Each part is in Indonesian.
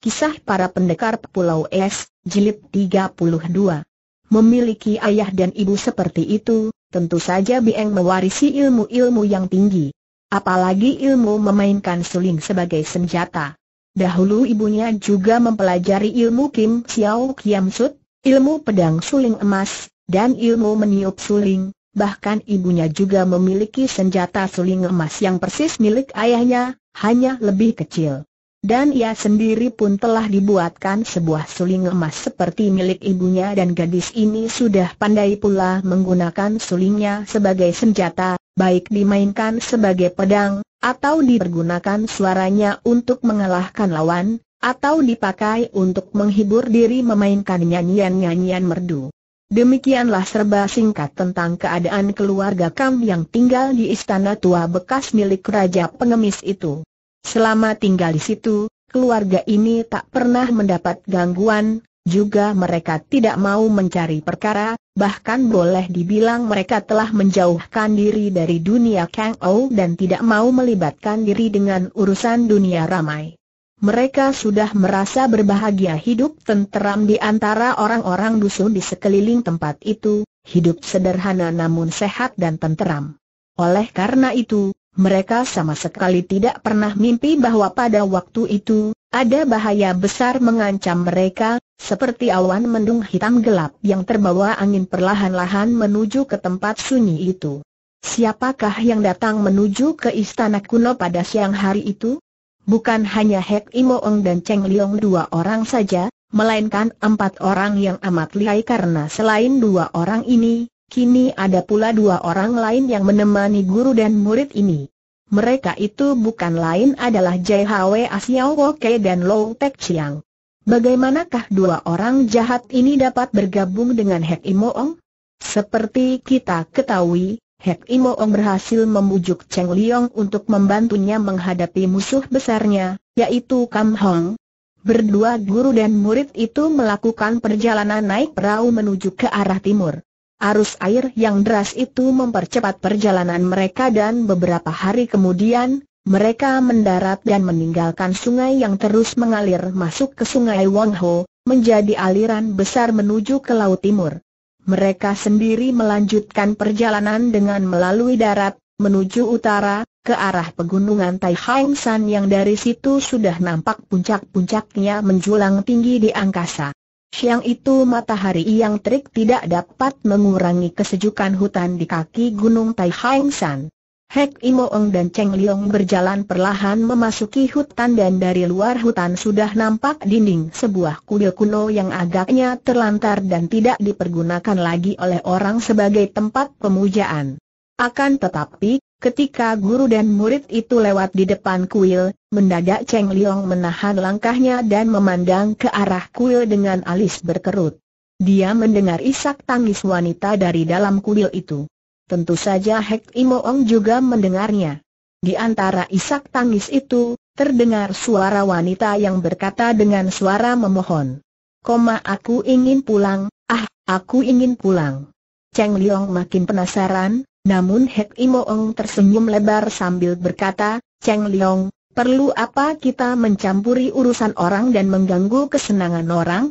Kisah para pendekar Pulau Es, Jilid 32. Memiliki ayah dan ibu seperti itu, tentu saja Bieng mewarisi ilmu-ilmu yang tinggi. Apalagi ilmu memainkan suling sebagai senjata. Dahulu ibunya juga mempelajari ilmu Kim Xiao Kiam Sut, ilmu pedang suling emas, dan ilmu meniup suling. Bahkan ibunya juga memiliki senjata suling emas yang persis milik ayahnya, hanya lebih kecil. Dan ia sendiri pun telah dibuatkan sebuah suling emas seperti milik ibunya dan gadis ini sudah pandai pula menggunakan sulingnya sebagai senjata, baik dimainkan sebagai pedang, atau dipergunakan suaranya untuk mengalahkan lawan, atau dipakai untuk menghibur diri memainkan nyanyian-nyanyian merdu. Demikianlah serba singkat tentang keadaan keluarga Kam yang tinggal di istana tua bekas milik Raja Pengemis itu. Selama tinggal di situ, keluarga ini tak pernah mendapat gangguan, juga mereka tidak mau mencari perkara, bahkan boleh dibilang mereka telah menjauhkan diri dari dunia Kang Ou dan tidak mau melibatkan diri dengan urusan dunia ramai. Mereka sudah merasa berbahagia hidup tenteram di antara orang-orang dusun di sekeliling tempat itu, hidup sederhana namun sehat dan tenteram. Oleh karena itu, mereka sama sekali tidak pernah mimpi bahwa pada waktu itu, ada bahaya besar mengancam mereka, seperti awan mendung hitam gelap yang terbawa angin perlahan-lahan menuju ke tempat sunyi itu. Siapakah yang datang menuju ke istana kuno pada siang hari itu? Bukan hanya Hek Imoong dan Cheng Liong dua orang saja, melainkan empat orang yang amat lihai karena selain dua orang ini, Kini ada pula dua orang lain yang menemani guru dan murid ini. Mereka itu bukan lain adalah JHW Asiao Woke dan Low Tek Chiang. Bagaimanakah dua orang jahat ini dapat bergabung dengan Hek Imoong? Seperti kita ketahui, Hek Imoong berhasil membujuk Cheng Liong untuk membantunya menghadapi musuh besarnya, yaitu Kam Hong. Berdua guru dan murid itu melakukan perjalanan naik perahu menuju ke arah timur. Arus air yang deras itu mempercepat perjalanan mereka dan beberapa hari kemudian, mereka mendarat dan meninggalkan sungai yang terus mengalir masuk ke sungai Wangho, menjadi aliran besar menuju ke Laut Timur. Mereka sendiri melanjutkan perjalanan dengan melalui darat, menuju utara, ke arah pegunungan Tai Hang yang dari situ sudah nampak puncak-puncaknya menjulang tinggi di angkasa. Siang itu matahari yang terik tidak dapat mengurangi kesejukan hutan di kaki Gunung Tai Hang San. Hek Imoeng dan Cheng Liong berjalan perlahan memasuki hutan dan dari luar hutan sudah nampak dinding sebuah kuil kuno yang agaknya terlantar dan tidak dipergunakan lagi oleh orang sebagai tempat pemujaan. Akan tetapi, Ketika guru dan murid itu lewat di depan kuil, mendadak Cheng Liong menahan langkahnya dan memandang ke arah kuil dengan alis berkerut. Dia mendengar isak tangis wanita dari dalam kuil itu. Tentu saja Hek Imoong juga mendengarnya. Di antara isak tangis itu, terdengar suara wanita yang berkata dengan suara memohon. Koma aku ingin pulang, ah, aku ingin pulang. Cheng Liong makin penasaran, namun Hek Imoong tersenyum lebar sambil berkata, Cheng Leong, perlu apa kita mencampuri urusan orang dan mengganggu kesenangan orang?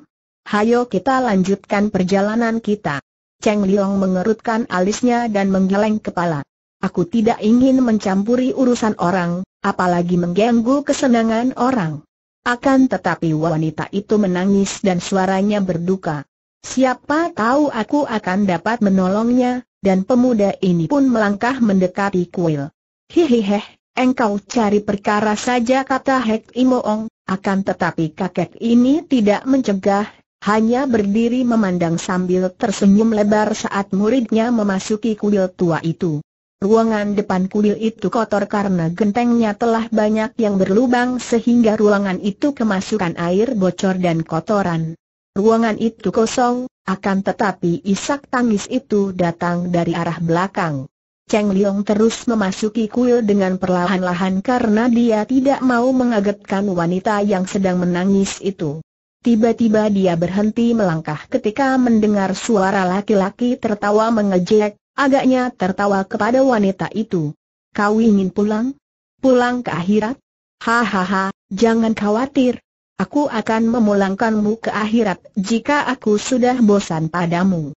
Hayo kita lanjutkan perjalanan kita. Cheng Leong mengerutkan alisnya dan menggeleng kepala. Aku tidak ingin mencampuri urusan orang, apalagi mengganggu kesenangan orang. Akan tetapi wanita itu menangis dan suaranya berduka. Siapa tahu aku akan dapat menolongnya, dan pemuda ini pun melangkah mendekati kuil. Hihiheh, engkau cari perkara saja kata Hek Imoong, akan tetapi kakek ini tidak mencegah, hanya berdiri memandang sambil tersenyum lebar saat muridnya memasuki kuil tua itu. Ruangan depan kuil itu kotor karena gentengnya telah banyak yang berlubang sehingga ruangan itu kemasukan air bocor dan kotoran. Ruangan itu kosong, akan tetapi isak tangis itu datang dari arah belakang. Cheng Liong terus memasuki kuil dengan perlahan-lahan karena dia tidak mau mengagetkan wanita yang sedang menangis itu. Tiba-tiba dia berhenti melangkah ketika mendengar suara laki-laki tertawa mengejek, agaknya tertawa kepada wanita itu. Kau ingin pulang? Pulang ke akhirat? Hahaha, jangan khawatir, Aku akan memulangkanmu ke akhirat jika aku sudah bosan padamu.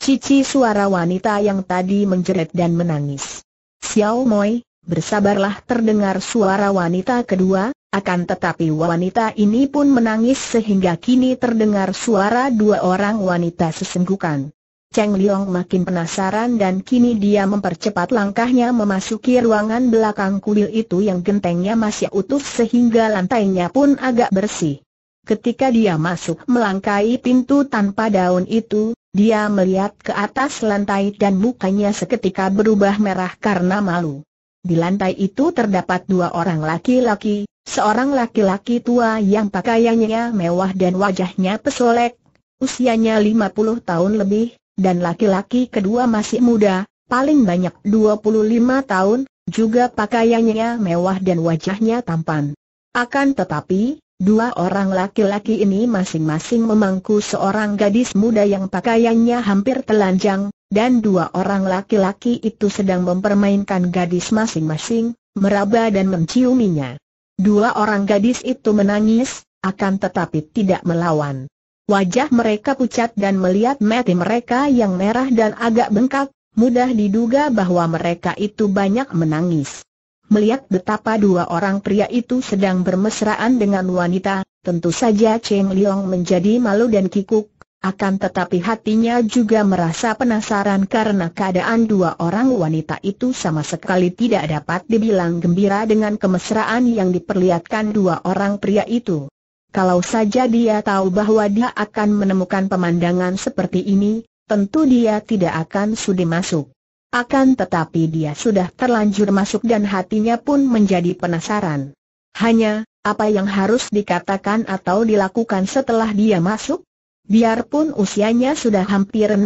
Cici suara wanita yang tadi menjerit dan menangis. Xiao Moi, bersabarlah terdengar suara wanita kedua, akan tetapi wanita ini pun menangis sehingga kini terdengar suara dua orang wanita sesenggukan. Cheng Liong makin penasaran dan kini dia mempercepat langkahnya memasuki ruangan belakang kuil itu yang gentengnya masih utuh sehingga lantainya pun agak bersih. Ketika dia masuk melangkai pintu tanpa daun itu, dia melihat ke atas lantai dan mukanya seketika berubah merah karena malu. Di lantai itu terdapat dua orang laki-laki, seorang laki-laki tua yang pakaiannya mewah dan wajahnya pesolek, usianya 50 tahun lebih, dan laki-laki kedua masih muda, paling banyak 25 tahun, juga pakaiannya mewah dan wajahnya tampan. Akan tetapi, dua orang laki-laki ini masing-masing memangku seorang gadis muda yang pakaiannya hampir telanjang, dan dua orang laki-laki itu sedang mempermainkan gadis masing-masing, meraba dan menciuminya. Dua orang gadis itu menangis, akan tetapi tidak melawan. Wajah mereka pucat dan melihat mati mereka yang merah dan agak bengkak, mudah diduga bahwa mereka itu banyak menangis. Melihat betapa dua orang pria itu sedang bermesraan dengan wanita, tentu saja Cheng Liong menjadi malu dan kikuk, akan tetapi hatinya juga merasa penasaran karena keadaan dua orang wanita itu sama sekali tidak dapat dibilang gembira dengan kemesraan yang diperlihatkan dua orang pria itu. Kalau saja dia tahu bahwa dia akan menemukan pemandangan seperti ini, tentu dia tidak akan sudi masuk. Akan tetapi dia sudah terlanjur masuk dan hatinya pun menjadi penasaran. Hanya, apa yang harus dikatakan atau dilakukan setelah dia masuk? Biarpun usianya sudah hampir 16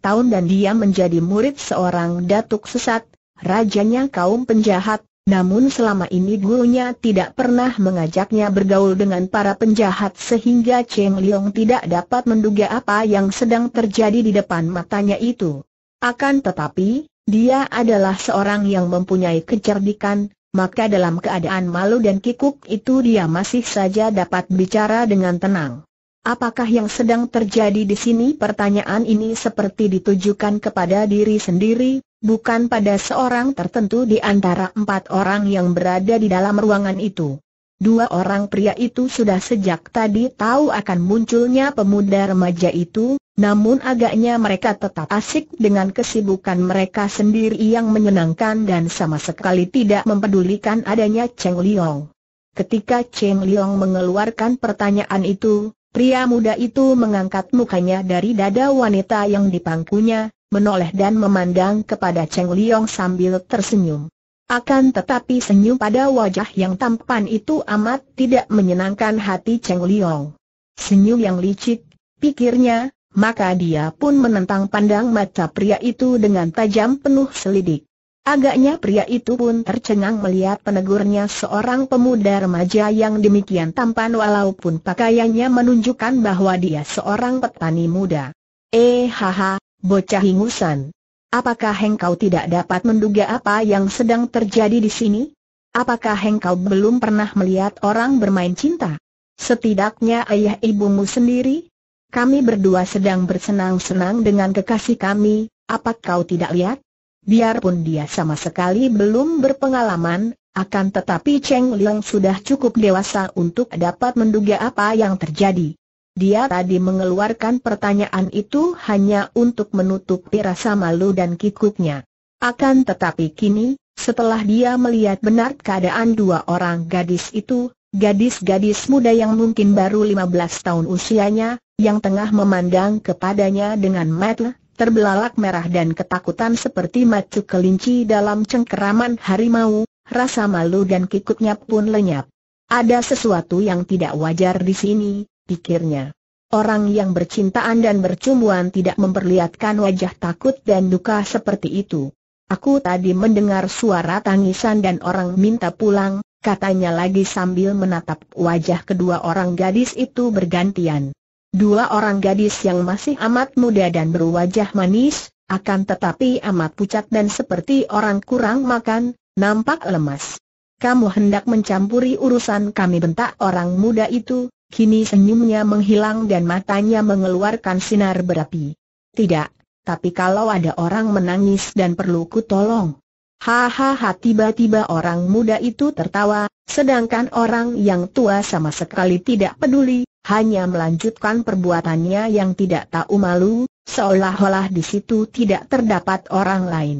tahun dan dia menjadi murid seorang datuk sesat, rajanya kaum penjahat, namun selama ini gurunya tidak pernah mengajaknya bergaul dengan para penjahat sehingga Cheng Liong tidak dapat menduga apa yang sedang terjadi di depan matanya itu. Akan tetapi, dia adalah seorang yang mempunyai kecerdikan, maka dalam keadaan malu dan kikuk itu dia masih saja dapat bicara dengan tenang. Apakah yang sedang terjadi di sini? Pertanyaan ini seperti ditujukan kepada diri sendiri, bukan pada seorang tertentu di antara empat orang yang berada di dalam ruangan itu. Dua orang pria itu sudah sejak tadi tahu akan munculnya pemuda remaja itu, namun agaknya mereka tetap asik dengan kesibukan mereka sendiri yang menyenangkan dan sama sekali tidak mempedulikan adanya Cheng Liong. Ketika Cheng Liong mengeluarkan pertanyaan itu, pria muda itu mengangkat mukanya dari dada wanita yang dipangkunya, menoleh dan memandang kepada Cheng Liong sambil tersenyum. Akan tetapi senyum pada wajah yang tampan itu amat tidak menyenangkan hati Cheng Liong. Senyum yang licik, pikirnya, maka dia pun menentang pandang mata pria itu dengan tajam penuh selidik. Agaknya pria itu pun tercengang melihat penegurnya seorang pemuda remaja yang demikian tampan walaupun pakaiannya menunjukkan bahwa dia seorang petani muda. Eh haha, Bocah ingusan. Apakah hengkau tidak dapat menduga apa yang sedang terjadi di sini? Apakah hengkau belum pernah melihat orang bermain cinta? Setidaknya ayah ibumu sendiri? Kami berdua sedang bersenang-senang dengan kekasih kami, apa kau tidak lihat? Biarpun dia sama sekali belum berpengalaman, akan tetapi Cheng Liang sudah cukup dewasa untuk dapat menduga apa yang terjadi. Dia tadi mengeluarkan pertanyaan itu hanya untuk menutupi rasa malu dan kikuknya. Akan tetapi kini, setelah dia melihat benar keadaan dua orang gadis itu, gadis-gadis muda yang mungkin baru 15 tahun usianya, yang tengah memandang kepadanya dengan mata terbelalak merah dan ketakutan seperti macu kelinci dalam cengkeraman harimau, rasa malu dan kikuknya pun lenyap. Ada sesuatu yang tidak wajar di sini, pikirnya. Orang yang bercintaan dan bercumbuan tidak memperlihatkan wajah takut dan duka seperti itu. Aku tadi mendengar suara tangisan dan orang minta pulang, katanya lagi sambil menatap wajah kedua orang gadis itu bergantian. Dua orang gadis yang masih amat muda dan berwajah manis, akan tetapi amat pucat dan seperti orang kurang makan, nampak lemas. Kamu hendak mencampuri urusan kami bentak orang muda itu, Kini senyumnya menghilang dan matanya mengeluarkan sinar berapi. Tidak, tapi kalau ada orang menangis dan perlu ku tolong. Hahaha tiba-tiba orang muda itu tertawa, sedangkan orang yang tua sama sekali tidak peduli, hanya melanjutkan perbuatannya yang tidak tahu malu, seolah-olah di situ tidak terdapat orang lain.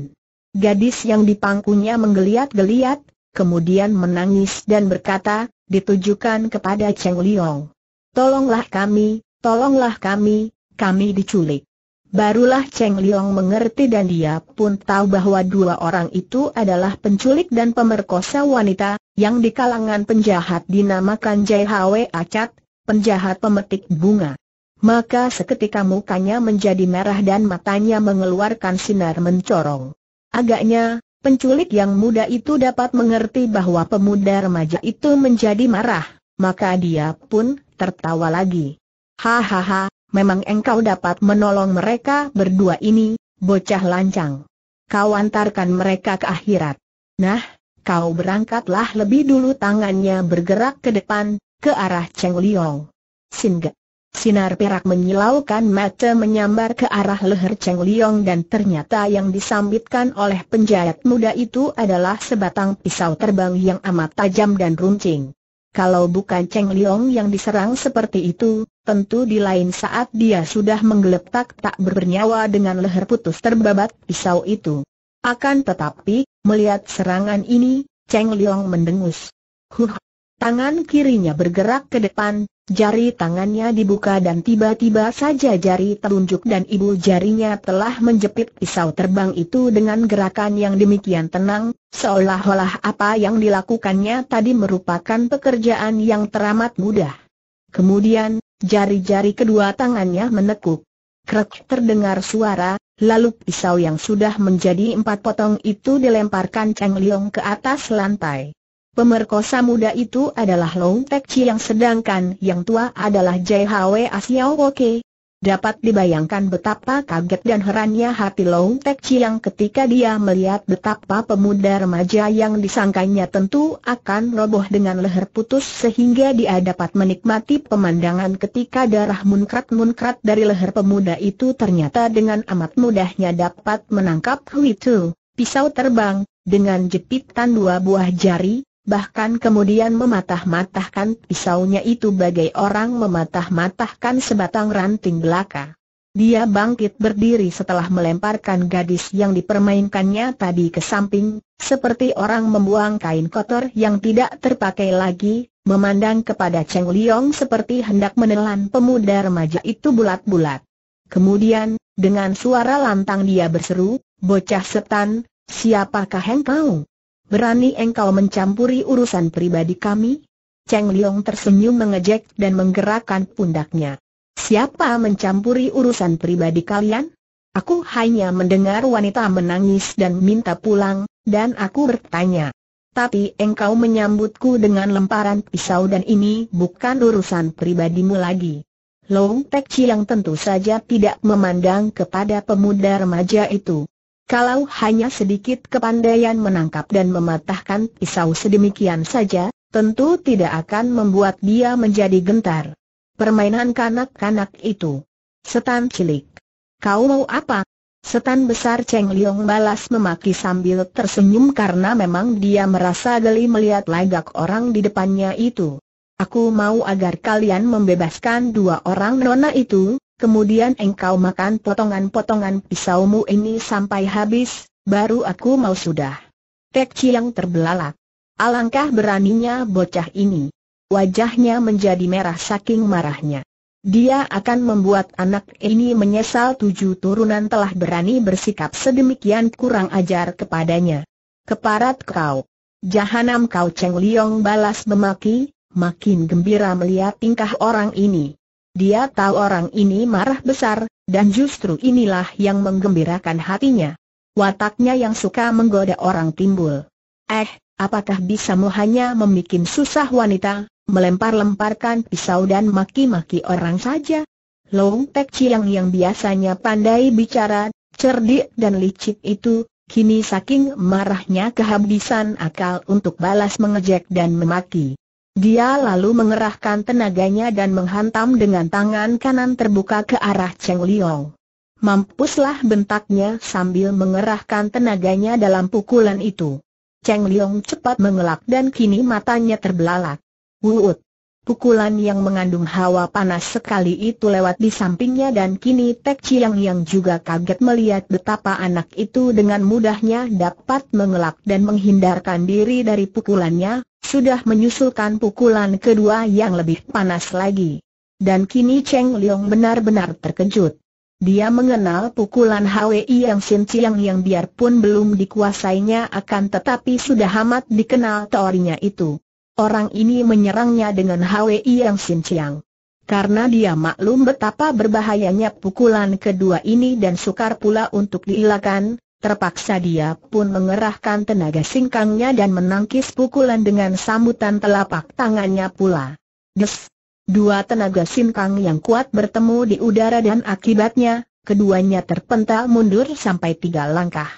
Gadis yang dipangkunya menggeliat-geliat, kemudian menangis dan berkata, ditujukan kepada Cheng Liong. Tolonglah kami, tolonglah kami, kami diculik. Barulah Cheng Liong mengerti dan dia pun tahu bahwa dua orang itu adalah penculik dan pemerkosa wanita, yang di kalangan penjahat dinamakan Jai Hwe Acat, penjahat pemetik bunga. Maka seketika mukanya menjadi merah dan matanya mengeluarkan sinar mencorong. Agaknya, penculik yang muda itu dapat mengerti bahwa pemuda remaja itu menjadi marah, maka dia pun tertawa lagi. Hahaha, memang engkau dapat menolong mereka berdua ini, bocah lancang. Kau antarkan mereka ke akhirat. Nah, kau berangkatlah lebih dulu tangannya bergerak ke depan, ke arah Cheng Liong. Singgah. Sinar perak menyilaukan mata menyambar ke arah leher Cheng Liong dan ternyata yang disambitkan oleh penjahat muda itu adalah sebatang pisau terbang yang amat tajam dan runcing. Kalau bukan Cheng Liong yang diserang seperti itu, tentu di lain saat dia sudah menggeletak tak bernyawa dengan leher putus terbabat pisau itu. Akan tetapi, melihat serangan ini, Cheng Liong mendengus. Huh! Tangan kirinya bergerak ke depan, Jari tangannya dibuka dan tiba-tiba saja jari telunjuk dan ibu jarinya telah menjepit pisau terbang itu dengan gerakan yang demikian tenang, seolah-olah apa yang dilakukannya tadi merupakan pekerjaan yang teramat mudah. Kemudian, jari-jari kedua tangannya menekuk. Krek terdengar suara, lalu pisau yang sudah menjadi empat potong itu dilemparkan Cheng Liong ke atas lantai. Pemerkosa muda itu adalah Long Tek Chi yang sedangkan yang tua adalah Hwe Asiao Woke. Dapat dibayangkan betapa kaget dan herannya hati Long Tek Chi yang ketika dia melihat betapa pemuda remaja yang disangkanya tentu akan roboh dengan leher putus sehingga dia dapat menikmati pemandangan ketika darah munkrat-munkrat dari leher pemuda itu ternyata dengan amat mudahnya dapat menangkap Hui Tu, pisau terbang, dengan jepitan dua buah jari, bahkan kemudian mematah-matahkan pisaunya itu bagai orang mematah-matahkan sebatang ranting belaka. Dia bangkit berdiri setelah melemparkan gadis yang dipermainkannya tadi ke samping, seperti orang membuang kain kotor yang tidak terpakai lagi, memandang kepada Cheng Liong seperti hendak menelan pemuda remaja itu bulat-bulat. Kemudian, dengan suara lantang dia berseru, Bocah setan, siapakah engkau? berani engkau mencampuri urusan pribadi kami? Cheng Liong tersenyum mengejek dan menggerakkan pundaknya. Siapa mencampuri urusan pribadi kalian? Aku hanya mendengar wanita menangis dan minta pulang, dan aku bertanya. Tapi engkau menyambutku dengan lemparan pisau dan ini bukan urusan pribadimu lagi. Long Tek Chi yang tentu saja tidak memandang kepada pemuda remaja itu. Kalau hanya sedikit kepandaian menangkap dan mematahkan pisau sedemikian saja, tentu tidak akan membuat dia menjadi gentar. Permainan kanak-kanak itu. Setan cilik. Kau mau apa? Setan besar Cheng Liong balas memaki sambil tersenyum karena memang dia merasa geli melihat lagak orang di depannya itu. Aku mau agar kalian membebaskan dua orang nona itu, kemudian engkau makan potongan-potongan pisaumu ini sampai habis, baru aku mau sudah. Tek Chiang terbelalak. Alangkah beraninya bocah ini. Wajahnya menjadi merah saking marahnya. Dia akan membuat anak ini menyesal tujuh turunan telah berani bersikap sedemikian kurang ajar kepadanya. Keparat kau. Jahanam kau Cheng Liong balas memaki, makin gembira melihat tingkah orang ini. Dia tahu orang ini marah besar, dan justru inilah yang menggembirakan hatinya. Wataknya yang suka menggoda orang timbul. Eh, apakah bisamu hanya membuat susah wanita, melempar-lemparkan pisau dan maki-maki orang saja? Long Tek Chiang yang biasanya pandai bicara, cerdik dan licik itu, kini saking marahnya kehabisan akal untuk balas mengejek dan memaki. Dia lalu mengerahkan tenaganya dan menghantam dengan tangan kanan terbuka ke arah Cheng Liong. Mampuslah bentaknya sambil mengerahkan tenaganya dalam pukulan itu. Cheng Liong cepat mengelak dan kini matanya terbelalak. Wuut! Pukulan yang mengandung hawa panas sekali itu lewat di sampingnya dan kini Tek Chiang yang juga kaget melihat betapa anak itu dengan mudahnya dapat mengelak dan menghindarkan diri dari pukulannya, sudah menyusulkan pukulan kedua yang lebih panas lagi. Dan kini Cheng Liang benar-benar terkejut. Dia mengenal pukulan HWI yang Sin Chiang yang biarpun belum dikuasainya akan tetapi sudah amat dikenal teorinya itu. Orang ini menyerangnya dengan HWI yang Sin Chiang. Karena dia maklum betapa berbahayanya pukulan kedua ini dan sukar pula untuk diilakan. Terpaksa dia pun mengerahkan tenaga singkangnya dan menangkis pukulan dengan sambutan telapak tangannya pula. Des! Dua tenaga singkang yang kuat bertemu di udara dan akibatnya, keduanya terpental mundur sampai tiga langkah.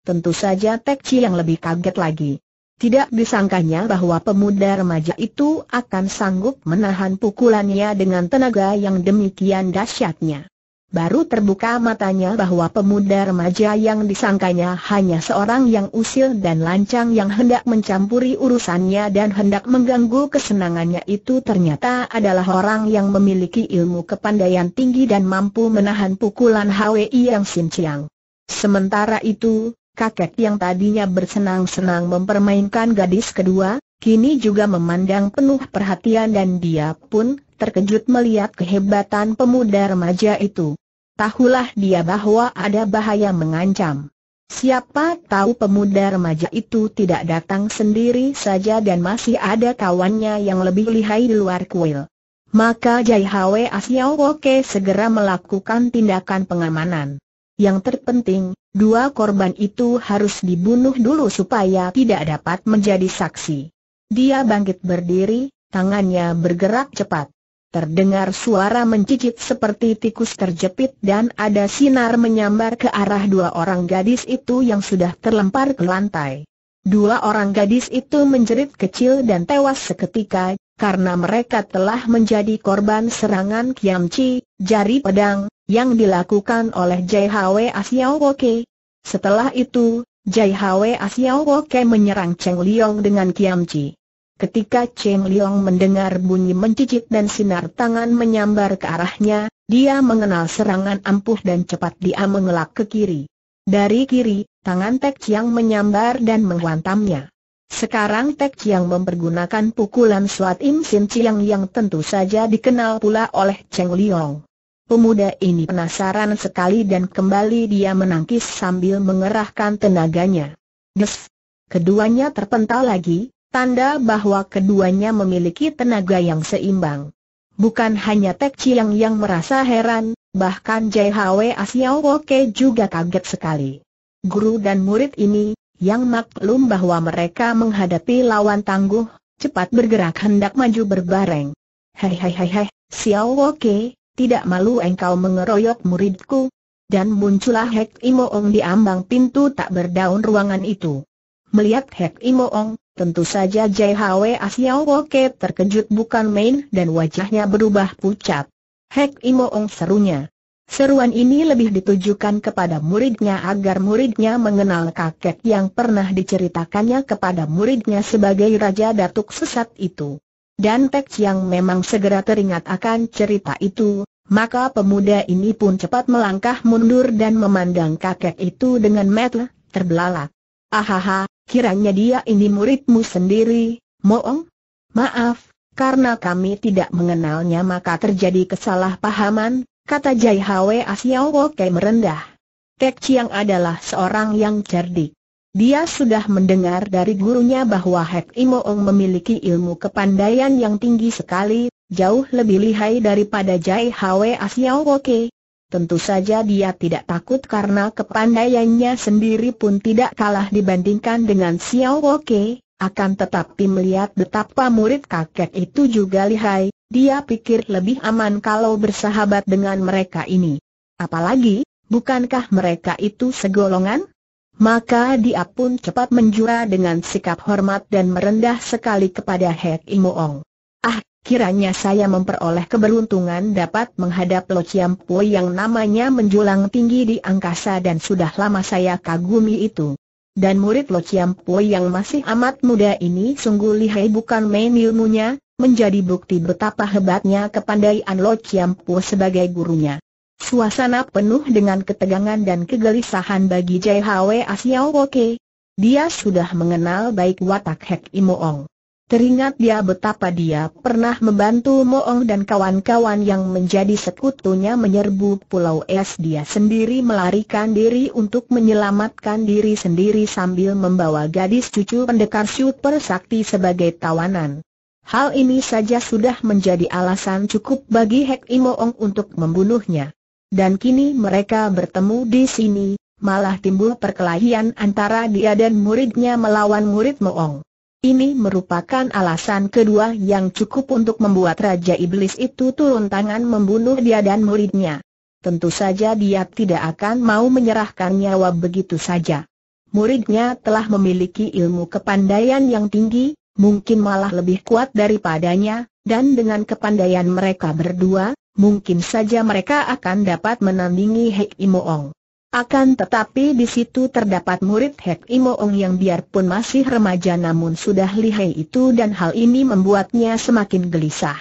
Tentu saja Tek Chi yang lebih kaget lagi. Tidak disangkanya bahwa pemuda remaja itu akan sanggup menahan pukulannya dengan tenaga yang demikian dahsyatnya baru terbuka matanya bahwa pemuda remaja yang disangkanya hanya seorang yang usil dan lancang yang hendak mencampuri urusannya dan hendak mengganggu kesenangannya itu ternyata adalah orang yang memiliki ilmu kepandaian tinggi dan mampu menahan pukulan HWI yang sinciang. Sementara itu, kakek yang tadinya bersenang-senang mempermainkan gadis kedua, kini juga memandang penuh perhatian dan dia pun terkejut melihat kehebatan pemuda remaja itu. Tahulah dia bahwa ada bahaya mengancam. Siapa tahu pemuda remaja itu tidak datang sendiri saja dan masih ada kawannya yang lebih lihai di luar kuil. Maka Jai Hwe Asiao Woke segera melakukan tindakan pengamanan. Yang terpenting, dua korban itu harus dibunuh dulu supaya tidak dapat menjadi saksi. Dia bangkit berdiri, tangannya bergerak cepat. Terdengar suara mencicit seperti tikus terjepit dan ada sinar menyambar ke arah dua orang gadis itu yang sudah terlempar ke lantai. Dua orang gadis itu menjerit kecil dan tewas seketika, karena mereka telah menjadi korban serangan Chi, jari pedang, yang dilakukan oleh JHW Asiao Woke. Setelah itu, JHW Asiao Woke menyerang Cheng Liong dengan Chi. Ketika Cheng Liang mendengar bunyi mencicit dan sinar tangan menyambar ke arahnya, dia mengenal serangan ampuh dan cepat dia mengelak ke kiri. Dari kiri, tangan Tek Chiang menyambar dan menghantamnya. Sekarang Tek Chiang mempergunakan pukulan Suat Im Sin Chiang yang tentu saja dikenal pula oleh Cheng Liang. Pemuda ini penasaran sekali dan kembali dia menangkis sambil mengerahkan tenaganya. Des! Keduanya terpental lagi, tanda bahwa keduanya memiliki tenaga yang seimbang. Bukan hanya Tek Chiang yang merasa heran, bahkan Jai Hwe Asiao Woke juga kaget sekali. Guru dan murid ini, yang maklum bahwa mereka menghadapi lawan tangguh, cepat bergerak hendak maju berbareng. Hei hei hei hei, Xiao Woke, tidak malu engkau mengeroyok muridku? Dan muncullah Hek Imoong di ambang pintu tak berdaun ruangan itu. Melihat Hek Imoong, Tentu saja Jai Hwe Asiao Woke terkejut bukan main dan wajahnya berubah pucat. Hek Imoong serunya. Seruan ini lebih ditujukan kepada muridnya agar muridnya mengenal kakek yang pernah diceritakannya kepada muridnya sebagai Raja Datuk Sesat itu. Dan Tek yang memang segera teringat akan cerita itu, maka pemuda ini pun cepat melangkah mundur dan memandang kakek itu dengan metel, terbelalak. Ahaha, kiranya dia ini muridmu sendiri, Moong? Maaf, karena kami tidak mengenalnya maka terjadi kesalahpahaman, kata Jai Hwe Asiao Woke merendah. Tek Chiang adalah seorang yang cerdik. Dia sudah mendengar dari gurunya bahwa Hek Imoong memiliki ilmu kepandaian yang tinggi sekali, jauh lebih lihai daripada Jai Hwe Asiao Woke, Tentu saja dia tidak takut karena kepandaiannya sendiri pun tidak kalah dibandingkan dengan Xiao Woke, akan tetapi melihat betapa murid kakek itu juga lihai, dia pikir lebih aman kalau bersahabat dengan mereka ini. Apalagi, bukankah mereka itu segolongan? Maka dia pun cepat menjura dengan sikap hormat dan merendah sekali kepada Hek Imoong. Ah, Kiranya saya memperoleh keberuntungan dapat menghadap Lo Po yang namanya menjulang tinggi di angkasa dan sudah lama saya kagumi itu. Dan murid Lo Po yang masih amat muda ini sungguh lihai bukan main ilmunya, menjadi bukti betapa hebatnya kepandaian Lo Po sebagai gurunya. Suasana penuh dengan ketegangan dan kegelisahan bagi Jai Hwa Asiao Oke. Dia sudah mengenal baik watak Hek Imoong. Teringat dia betapa dia pernah membantu Moong dan kawan-kawan yang menjadi sekutunya menyerbu Pulau Es dia sendiri melarikan diri untuk menyelamatkan diri sendiri sambil membawa gadis cucu pendekar super sakti sebagai tawanan. Hal ini saja sudah menjadi alasan cukup bagi Hek Imoong untuk membunuhnya. Dan kini mereka bertemu di sini, malah timbul perkelahian antara dia dan muridnya melawan murid Moong. Ini merupakan alasan kedua yang cukup untuk membuat Raja Iblis itu turun tangan membunuh dia dan muridnya. Tentu saja dia tidak akan mau menyerahkan nyawa begitu saja. Muridnya telah memiliki ilmu kepandaian yang tinggi, mungkin malah lebih kuat daripadanya, dan dengan kepandaian mereka berdua, mungkin saja mereka akan dapat menandingi Hei Imoong. Akan tetapi di situ terdapat murid Hek Imoong yang biarpun masih remaja namun sudah lihai itu dan hal ini membuatnya semakin gelisah.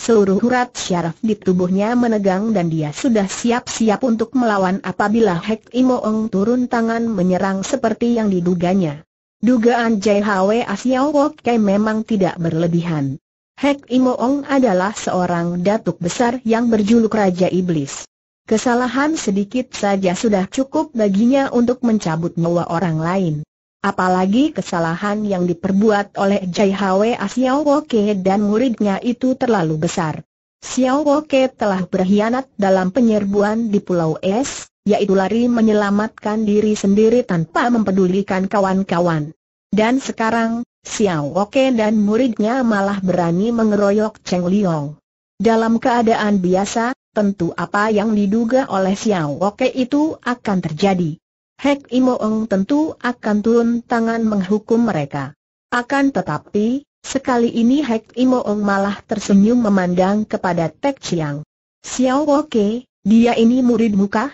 Seluruh urat syaraf di tubuhnya menegang dan dia sudah siap-siap untuk melawan apabila Hek Imoong turun tangan menyerang seperti yang diduganya. Dugaan JHW Asiao memang tidak berlebihan. Hek Imoong adalah seorang datuk besar yang berjuluk Raja Iblis. Kesalahan sedikit saja sudah cukup baginya untuk mencabut nyawa orang lain. Apalagi kesalahan yang diperbuat oleh Jai Hwe Xiao Woke dan muridnya itu terlalu besar. Xiao Woke telah berkhianat dalam penyerbuan di Pulau Es, yaitu lari menyelamatkan diri sendiri tanpa mempedulikan kawan-kawan. Dan sekarang, Xiao Woke dan muridnya malah berani mengeroyok Cheng Liong. Dalam keadaan biasa, tentu apa yang diduga oleh Xiao Wokai itu akan terjadi. Hek Imoong tentu akan turun tangan menghukum mereka. Akan tetapi, sekali ini Hek Imoong malah tersenyum memandang kepada Tek Chiang. Xiao Wokai, dia ini murid muka?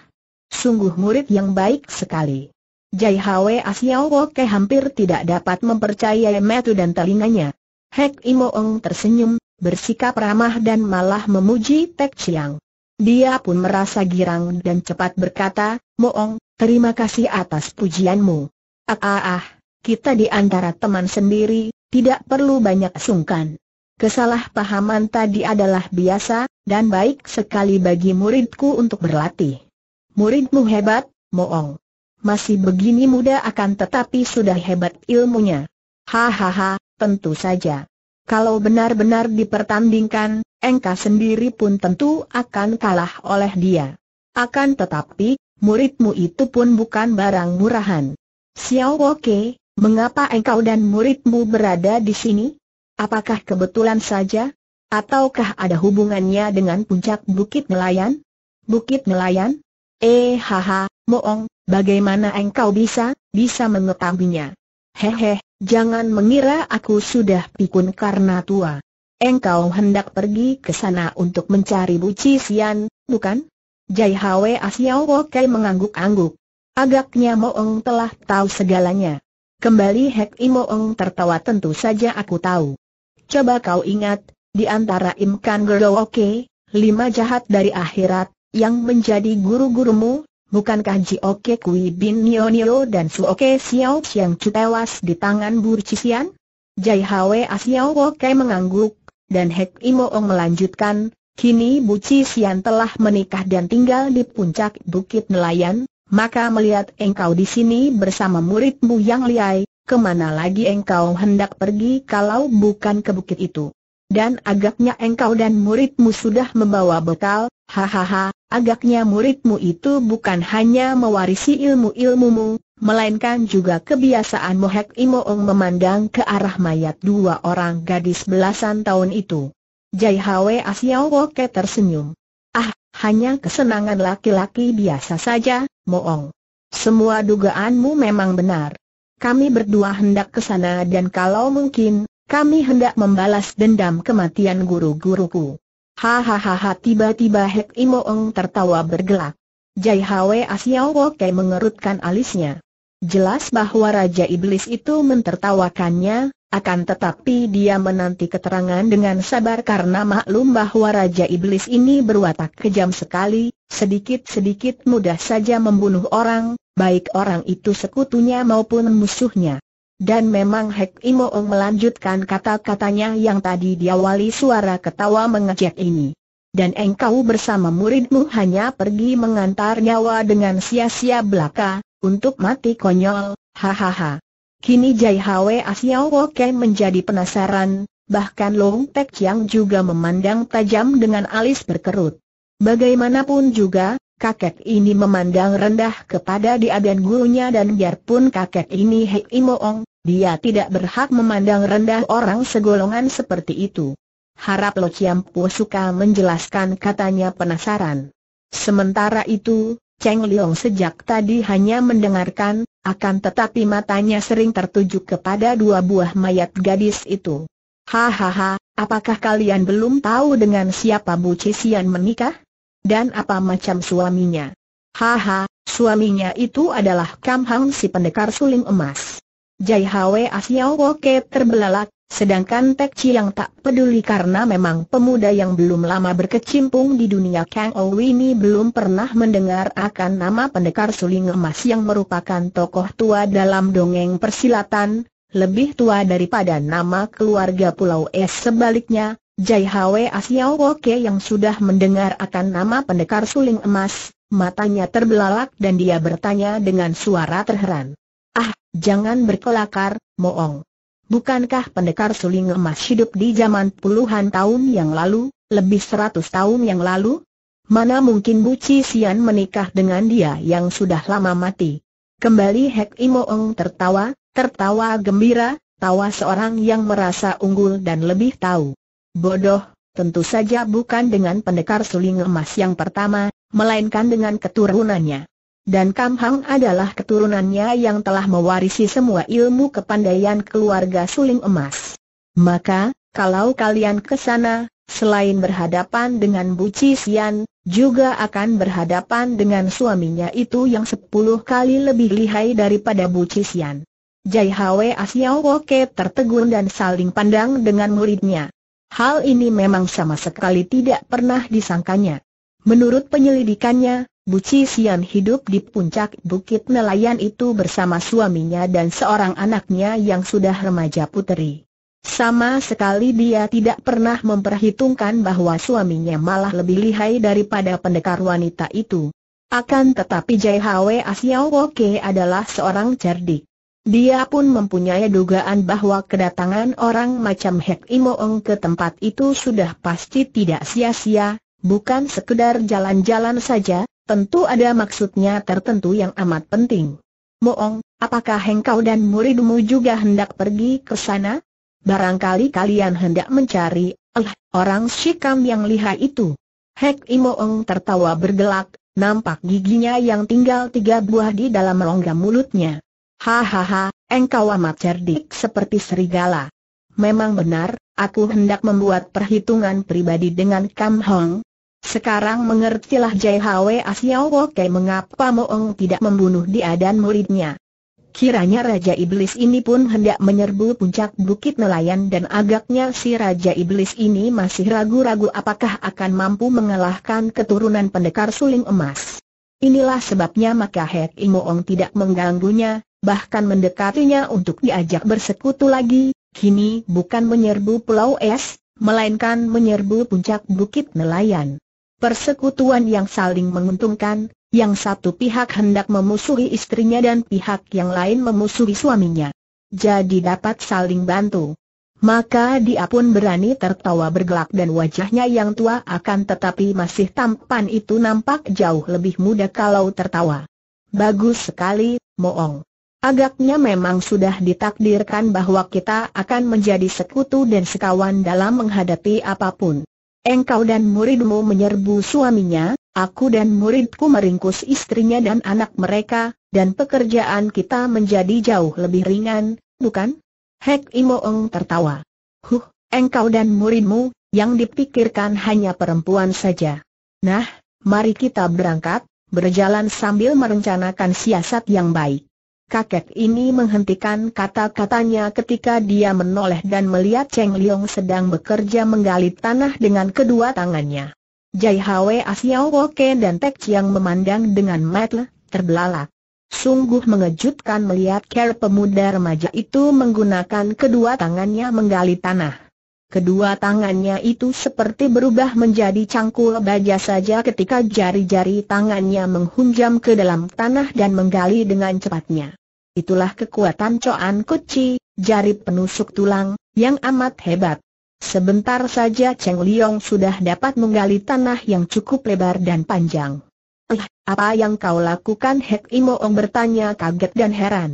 Sungguh murid yang baik sekali. Jai Hwe Xiao Wokai hampir tidak dapat mempercayai metu dan telinganya. Hek Imoong tersenyum, bersikap ramah dan malah memuji Tek Chiang. Dia pun merasa girang dan cepat berkata, Moong, terima kasih atas pujianmu. Ah ah ah, kita di antara teman sendiri, tidak perlu banyak sungkan. Kesalahpahaman tadi adalah biasa, dan baik sekali bagi muridku untuk berlatih. Muridmu hebat, Moong. Masih begini muda akan tetapi sudah hebat ilmunya. Hahaha, tentu saja. Kalau benar-benar dipertandingkan, engkau sendiri pun tentu akan kalah oleh dia. Akan tetapi, muridmu itu pun bukan barang murahan. Xiao Woke, mengapa engkau dan muridmu berada di sini? Apakah kebetulan saja? Ataukah ada hubungannya dengan puncak Bukit Nelayan? Bukit Nelayan? Eh haha, moong, bagaimana engkau bisa, bisa mengetahuinya? Hehe, jangan mengira aku sudah pikun karena tua. Engkau hendak pergi ke sana untuk mencari buci sian, bukan? Jai Hwe Asiao Wokai mengangguk-angguk. Agaknya Moong telah tahu segalanya. Kembali Hek Imoong tertawa tentu saja aku tahu. Coba kau ingat, di antara kan Gero Gerooke, lima jahat dari akhirat, yang menjadi guru-gurumu, bukankah Oke Kui Bin Nio Nio dan Suoke Xiao Xiang Chu tewas di tangan Sian? Jai Hwe Asiao Wokai mengangguk, dan Hek Imoong melanjutkan, kini Buci Sian telah menikah dan tinggal di puncak Bukit Nelayan, maka melihat engkau di sini bersama muridmu yang liai, kemana lagi engkau hendak pergi kalau bukan ke bukit itu? Dan agaknya engkau dan muridmu sudah membawa bekal, hahaha, agaknya muridmu itu bukan hanya mewarisi ilmu-ilmumu, melainkan juga kebiasaan Mohek Imoong memandang ke arah mayat dua orang gadis belasan tahun itu. Jai Hwe Asiao Woke tersenyum. Ah, hanya kesenangan laki-laki biasa saja, Moong. Semua dugaanmu memang benar. Kami berdua hendak ke sana dan kalau mungkin, kami hendak membalas dendam kematian guru-guruku. Hahaha tiba-tiba Hek Imoong tertawa bergelak. Jai Hwe Asiao Woke mengerutkan alisnya. Jelas bahwa Raja Iblis itu mentertawakannya, akan tetapi dia menanti keterangan dengan sabar karena maklum bahwa Raja Iblis ini berwatak kejam sekali, sedikit-sedikit mudah saja membunuh orang, baik orang itu sekutunya maupun musuhnya. Dan memang Hek Imoong melanjutkan kata-katanya yang tadi diawali suara ketawa mengejek ini. Dan engkau bersama muridmu hanya pergi mengantar nyawa dengan sia-sia belaka, untuk mati konyol, hahaha. Kini Jai Hwe Asiao Woke menjadi penasaran, bahkan Long Pek Chiang juga memandang tajam dengan alis berkerut. Bagaimanapun juga, kakek ini memandang rendah kepada dia dan gurunya dan biarpun kakek ini Hei imoong, dia tidak berhak memandang rendah orang segolongan seperti itu. Harap Lo Chiang Po suka menjelaskan katanya penasaran. Sementara itu, Cheng Liong sejak tadi hanya mendengarkan, akan tetapi matanya sering tertuju kepada dua buah mayat gadis itu. Hahaha, apakah kalian belum tahu dengan siapa Bu Cisian menikah? Dan apa macam suaminya? Haha, suaminya itu adalah Kam Hang si pendekar suling emas. Jai Hwe Asiao Woke terbelalak, Sedangkan Pek Chi yang tak peduli karena memang pemuda yang belum lama berkecimpung di dunia Kang Ou ini belum pernah mendengar akan nama pendekar suling emas yang merupakan tokoh tua dalam dongeng persilatan, lebih tua daripada nama keluarga Pulau Es sebaliknya, Jai Hwe Asiao Woke yang sudah mendengar akan nama pendekar suling emas, matanya terbelalak dan dia bertanya dengan suara terheran. Ah, jangan berkelakar, Moong. Bukankah pendekar suling emas hidup di zaman puluhan tahun yang lalu, lebih seratus tahun yang lalu? Mana mungkin Buci Sian menikah dengan dia yang sudah lama mati? Kembali Hek Imoong tertawa, tertawa gembira, tawa seorang yang merasa unggul dan lebih tahu. Bodoh, tentu saja bukan dengan pendekar suling emas yang pertama, melainkan dengan keturunannya dan Kam Hang adalah keturunannya yang telah mewarisi semua ilmu kepandaian keluarga suling emas. Maka, kalau kalian ke sana, selain berhadapan dengan Bu Cisian, juga akan berhadapan dengan suaminya itu yang sepuluh kali lebih lihai daripada Bu Cisian. Jai Hwe Asiao Woke tertegun dan saling pandang dengan muridnya. Hal ini memang sama sekali tidak pernah disangkanya. Menurut penyelidikannya, Buci Sian hidup di puncak bukit nelayan itu bersama suaminya dan seorang anaknya yang sudah remaja puteri. Sama sekali dia tidak pernah memperhitungkan bahwa suaminya malah lebih lihai daripada pendekar wanita itu. Akan tetapi Jai Hwe Asiao Woke adalah seorang cerdik. Dia pun mempunyai dugaan bahwa kedatangan orang macam Hek Imoong ke tempat itu sudah pasti tidak sia-sia, bukan sekedar jalan-jalan saja, Tentu ada maksudnya tertentu yang amat penting. Moong, apakah engkau dan muridmu juga hendak pergi ke sana? Barangkali kalian hendak mencari, alah, orang Shikam yang lihai itu. Hek Imoong tertawa bergelak, nampak giginya yang tinggal tiga buah di dalam rongga mulutnya. Hahaha, engkau amat cerdik seperti serigala. Memang benar, aku hendak membuat perhitungan pribadi dengan Kam Hong, sekarang mengertilah Jai Hwe Asiao Wokai mengapa Moong tidak membunuh dia dan muridnya. Kiranya Raja Iblis ini pun hendak menyerbu puncak Bukit Nelayan dan agaknya si Raja Iblis ini masih ragu-ragu apakah akan mampu mengalahkan keturunan pendekar suling emas. Inilah sebabnya maka Hek Imoong tidak mengganggunya, bahkan mendekatinya untuk diajak bersekutu lagi, kini bukan menyerbu Pulau Es, melainkan menyerbu puncak Bukit Nelayan persekutuan yang saling menguntungkan, yang satu pihak hendak memusuhi istrinya dan pihak yang lain memusuhi suaminya. Jadi dapat saling bantu. Maka dia pun berani tertawa bergelak dan wajahnya yang tua akan tetapi masih tampan itu nampak jauh lebih muda kalau tertawa. Bagus sekali, Moong. Agaknya memang sudah ditakdirkan bahwa kita akan menjadi sekutu dan sekawan dalam menghadapi apapun. Engkau dan muridmu menyerbu suaminya, aku dan muridku meringkus istrinya dan anak mereka, dan pekerjaan kita menjadi jauh lebih ringan, bukan? Hek Imoong tertawa. Huh, engkau dan muridmu, yang dipikirkan hanya perempuan saja. Nah, mari kita berangkat, berjalan sambil merencanakan siasat yang baik. Kakek ini menghentikan kata-katanya ketika dia menoleh dan melihat Cheng Liong sedang bekerja menggali tanah dengan kedua tangannya. Jai Hwe Asiao ah Woke dan Tek Chiang memandang dengan mata terbelalak. Sungguh mengejutkan melihat care pemuda remaja itu menggunakan kedua tangannya menggali tanah. Kedua tangannya itu seperti berubah menjadi cangkul baja saja ketika jari-jari tangannya menghunjam ke dalam tanah dan menggali dengan cepatnya. Itulah kekuatan Coan Kuci, jari penusuk tulang, yang amat hebat. Sebentar saja Cheng Liong sudah dapat menggali tanah yang cukup lebar dan panjang. Eh, apa yang kau lakukan? Hek Imoong bertanya kaget dan heran.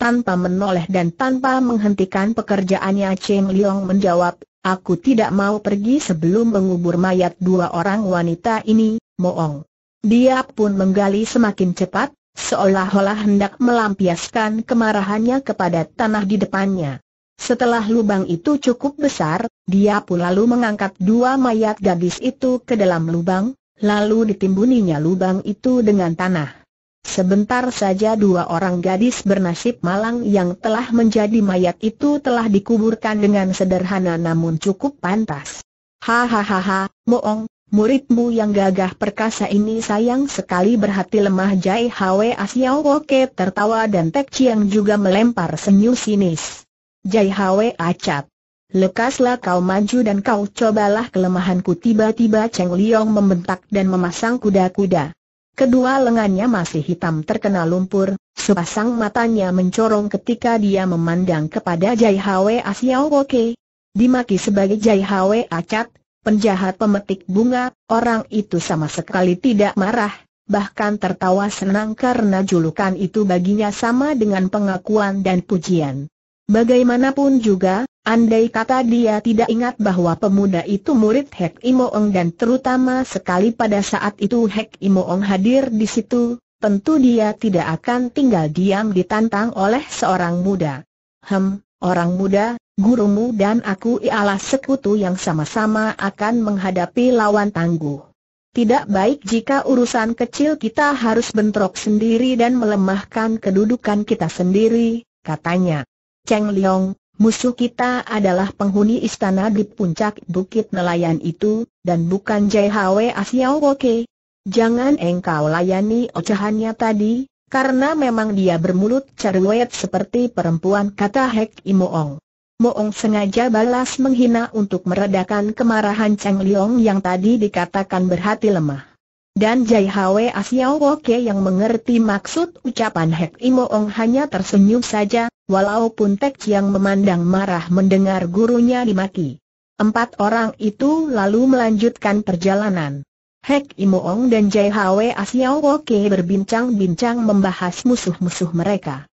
Tanpa menoleh dan tanpa menghentikan pekerjaannya Cheng Liong menjawab, Aku tidak mau pergi sebelum mengubur mayat dua orang wanita ini, Moong. Dia pun menggali semakin cepat, seolah-olah hendak melampiaskan kemarahannya kepada tanah di depannya. Setelah lubang itu cukup besar, dia pun lalu mengangkat dua mayat gadis itu ke dalam lubang, lalu ditimbuninya lubang itu dengan tanah. Sebentar saja dua orang gadis bernasib malang yang telah menjadi mayat itu telah dikuburkan dengan sederhana namun cukup pantas. Hahaha, moong, Muridmu yang gagah perkasa ini sayang sekali berhati lemah Jai Hwe Asiao Woke tertawa dan Tek Chiang juga melempar senyum sinis. Jai Hwe acap. Lekaslah kau maju dan kau cobalah kelemahanku tiba-tiba Cheng Liong membentak dan memasang kuda-kuda. Kedua lengannya masih hitam terkena lumpur, sepasang matanya mencorong ketika dia memandang kepada Jai Hwe Asiao Woke. Dimaki sebagai Jai Hwe Acat, penjahat pemetik bunga, orang itu sama sekali tidak marah, bahkan tertawa senang karena julukan itu baginya sama dengan pengakuan dan pujian. Bagaimanapun juga, andai kata dia tidak ingat bahwa pemuda itu murid Hek Imoong dan terutama sekali pada saat itu Hek Imoong hadir di situ, tentu dia tidak akan tinggal diam ditantang oleh seorang muda. Hem, orang muda, gurumu dan aku ialah sekutu yang sama-sama akan menghadapi lawan tangguh. Tidak baik jika urusan kecil kita harus bentrok sendiri dan melemahkan kedudukan kita sendiri, katanya. Cheng Liong, musuh kita adalah penghuni istana di puncak bukit nelayan itu, dan bukan JHW Asiao Jangan engkau layani ocehannya tadi, karena memang dia bermulut cerewet seperti perempuan kata Hek Imoong. Moong sengaja balas menghina untuk meredakan kemarahan Cheng Liong yang tadi dikatakan berhati lemah. Dan Jai Hwe Asiao Woke yang mengerti maksud ucapan Hek Imoong hanya tersenyum saja, walaupun Tek Chiang memandang marah mendengar gurunya dimaki. Empat orang itu lalu melanjutkan perjalanan. Hek Imoong dan Jai Hwe Asiao Woke berbincang-bincang membahas musuh-musuh mereka.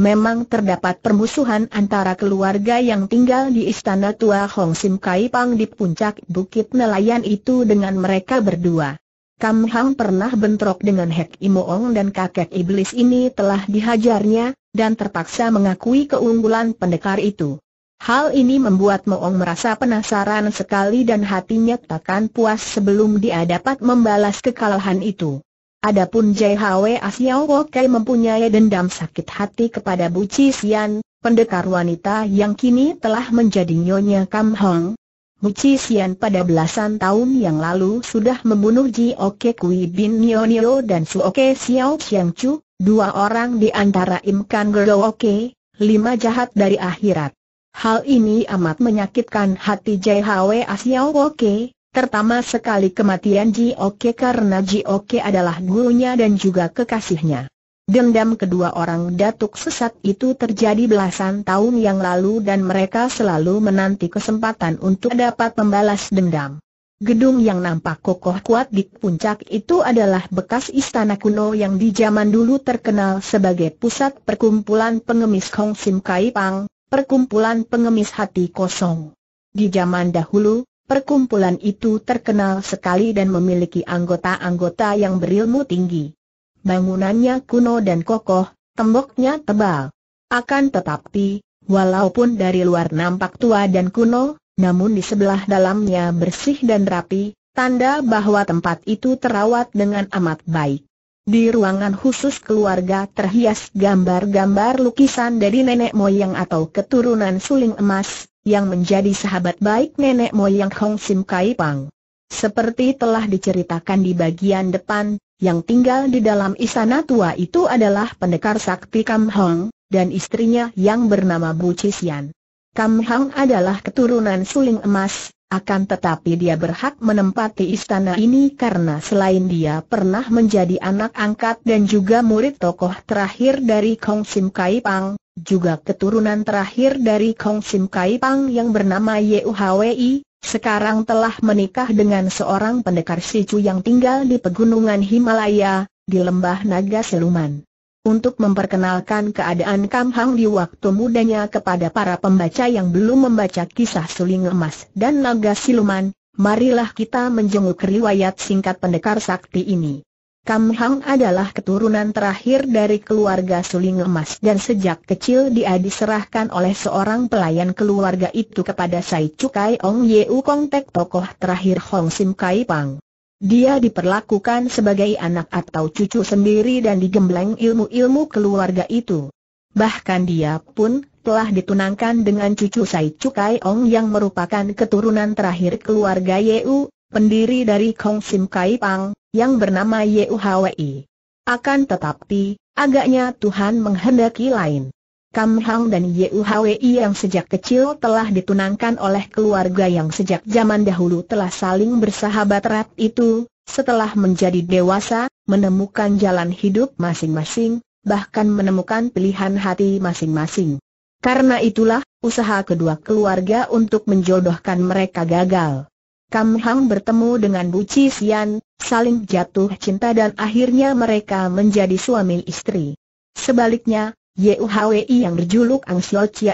Memang terdapat permusuhan antara keluarga yang tinggal di istana tua Hong Sim Kai Pang di puncak Bukit Nelayan itu dengan mereka berdua. Kam Hang pernah bentrok dengan Hek Imoong dan kakek iblis ini telah dihajarnya, dan terpaksa mengakui keunggulan pendekar itu. Hal ini membuat Moong merasa penasaran sekali dan hatinya takkan puas sebelum dia dapat membalas kekalahan itu. Adapun JHW Asiao Wokai mempunyai dendam sakit hati kepada Bu Cisian, pendekar wanita yang kini telah menjadi nyonya Kam Hong. Bu Cisian pada belasan tahun yang lalu sudah membunuh Ji Oke Kui Bin Nio Nio dan Su Oke Xiao Xiang Chu, dua orang di antara Im Kan Gero Oke, lima jahat dari akhirat. Hal ini amat menyakitkan hati JHW Asiao Woke, Tertama sekali kematian Ji Oke karena Ji Oke adalah gurunya dan juga kekasihnya. Dendam kedua orang datuk sesat itu terjadi belasan tahun yang lalu dan mereka selalu menanti kesempatan untuk dapat membalas dendam. Gedung yang nampak kokoh kuat di puncak itu adalah bekas istana kuno yang di zaman dulu terkenal sebagai pusat perkumpulan pengemis Hong Sim Kai Pang, perkumpulan pengemis hati kosong. Di zaman dahulu, Perkumpulan itu terkenal sekali dan memiliki anggota-anggota yang berilmu tinggi. Bangunannya kuno dan kokoh, temboknya tebal. Akan tetapi, walaupun dari luar nampak tua dan kuno, namun di sebelah dalamnya bersih dan rapi, tanda bahwa tempat itu terawat dengan amat baik. Di ruangan khusus keluarga terhias gambar-gambar lukisan dari nenek moyang atau keturunan suling emas, yang menjadi sahabat baik nenek moyang Hong Sim Kai Pang. Seperti telah diceritakan di bagian depan, yang tinggal di dalam istana tua itu adalah pendekar sakti Kam Hong, dan istrinya yang bernama Bu Cisian. Kam Hong adalah keturunan suling emas, akan tetapi dia berhak menempati istana ini karena selain dia pernah menjadi anak angkat dan juga murid tokoh terakhir dari Kong Sim Kai Pang, juga keturunan terakhir dari Kong Sim Kai Pang yang bernama Yuhwi, sekarang telah menikah dengan seorang pendekar Sicu yang tinggal di pegunungan Himalaya, di lembah naga Seluman untuk memperkenalkan keadaan Kam Hang di waktu mudanya kepada para pembaca yang belum membaca kisah suling emas dan naga siluman, marilah kita menjenguk riwayat singkat pendekar sakti ini. Kam Hang adalah keturunan terakhir dari keluarga Suling Emas dan sejak kecil dia diserahkan oleh seorang pelayan keluarga itu kepada Sai Cukai Ong Yeu Kong Tek tokoh terakhir Hong Sim Kai Pang. Dia diperlakukan sebagai anak atau cucu sendiri dan digembleng ilmu-ilmu keluarga itu. Bahkan dia pun telah ditunangkan dengan cucu Sai Cukai Ong yang merupakan keturunan terakhir keluarga Yeu, pendiri dari Kong Sim Kai Pang, yang bernama Yeu Hwi. Akan tetapi, agaknya Tuhan menghendaki lain. Kam Hang dan U Hwi yang sejak kecil telah ditunangkan oleh keluarga yang sejak zaman dahulu telah saling bersahabat erat itu, setelah menjadi dewasa, menemukan jalan hidup masing-masing, bahkan menemukan pilihan hati masing-masing. Karena itulah, usaha kedua keluarga untuk menjodohkan mereka gagal. Kam Hang bertemu dengan Bu Chi Xian, saling jatuh cinta dan akhirnya mereka menjadi suami istri. Sebaliknya, Yuhwei yang berjuluk Ang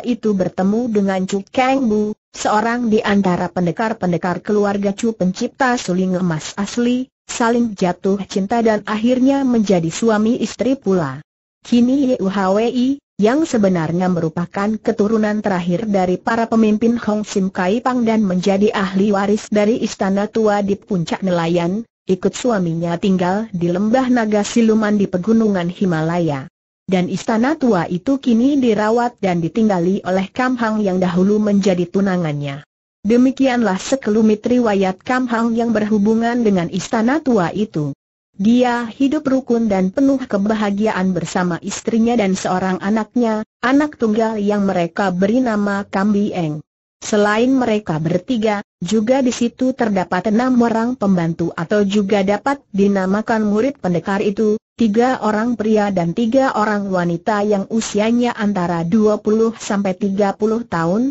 itu bertemu dengan Chu Kang Bu, seorang di antara pendekar-pendekar keluarga Chu pencipta suling emas asli, saling jatuh cinta dan akhirnya menjadi suami istri pula. Kini Yuhwei, yang sebenarnya merupakan keturunan terakhir dari para pemimpin Hong Sim Kai Pang dan menjadi ahli waris dari istana tua di puncak nelayan, ikut suaminya tinggal di lembah naga siluman di pegunungan Himalaya. Dan istana tua itu kini dirawat dan ditinggali oleh Kam Hang yang dahulu menjadi tunangannya. Demikianlah sekelumit riwayat Kam Hang yang berhubungan dengan istana tua itu. Dia hidup rukun dan penuh kebahagiaan bersama istrinya dan seorang anaknya, anak tunggal yang mereka beri nama Kam Bieng. Selain mereka bertiga, juga di situ terdapat enam orang pembantu atau juga dapat dinamakan murid pendekar itu, tiga orang pria dan tiga orang wanita yang usianya antara 20 sampai 30 tahun.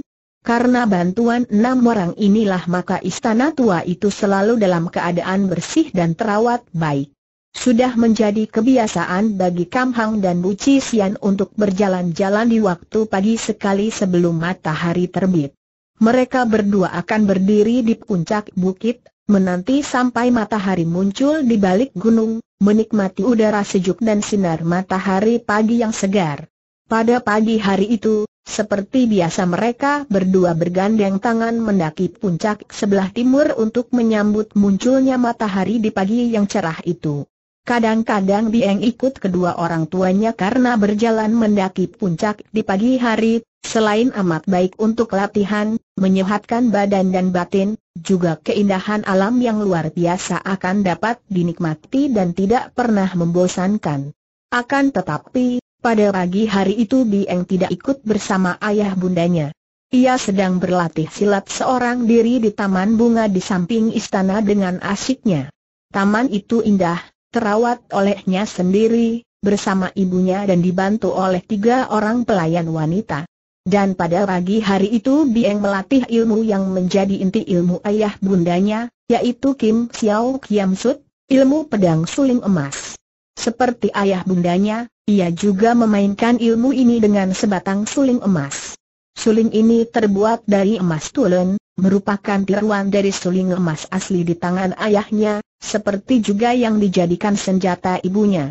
Karena bantuan enam orang inilah maka istana tua itu selalu dalam keadaan bersih dan terawat baik. Sudah menjadi kebiasaan bagi Kam Hang dan Bu Chi untuk berjalan-jalan di waktu pagi sekali sebelum matahari terbit mereka berdua akan berdiri di puncak bukit, menanti sampai matahari muncul di balik gunung, menikmati udara sejuk dan sinar matahari pagi yang segar. Pada pagi hari itu, seperti biasa mereka berdua bergandeng tangan mendaki puncak sebelah timur untuk menyambut munculnya matahari di pagi yang cerah itu. Kadang-kadang Bieng ikut kedua orang tuanya karena berjalan mendaki puncak di pagi hari, selain amat baik untuk latihan, menyehatkan badan dan batin, juga keindahan alam yang luar biasa akan dapat dinikmati dan tidak pernah membosankan. Akan tetapi, pada pagi hari itu Bieng tidak ikut bersama ayah bundanya. Ia sedang berlatih silat seorang diri di taman bunga di samping istana dengan asiknya. Taman itu indah, terawat olehnya sendiri, bersama ibunya dan dibantu oleh tiga orang pelayan wanita. Dan pada pagi hari itu Bieng melatih ilmu yang menjadi inti ilmu ayah bundanya, yaitu Kim Xiao Kiam Sut, ilmu pedang suling emas. Seperti ayah bundanya, ia juga memainkan ilmu ini dengan sebatang suling emas. Suling ini terbuat dari emas tulen, merupakan tiruan dari suling emas asli di tangan ayahnya, seperti juga yang dijadikan senjata ibunya.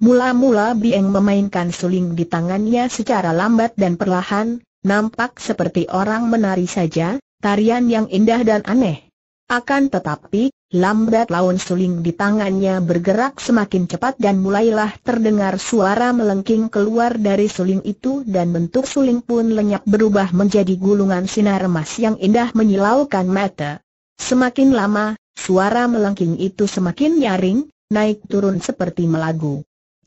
Mula-mula Bieng memainkan suling di tangannya secara lambat dan perlahan, nampak seperti orang menari saja, tarian yang indah dan aneh. Akan tetapi, lambat laun suling di tangannya bergerak semakin cepat dan mulailah terdengar suara melengking keluar dari suling itu dan bentuk suling pun lenyap berubah menjadi gulungan sinar emas yang indah menyilaukan mata. Semakin lama, suara melengking itu semakin nyaring, naik turun seperti melagu.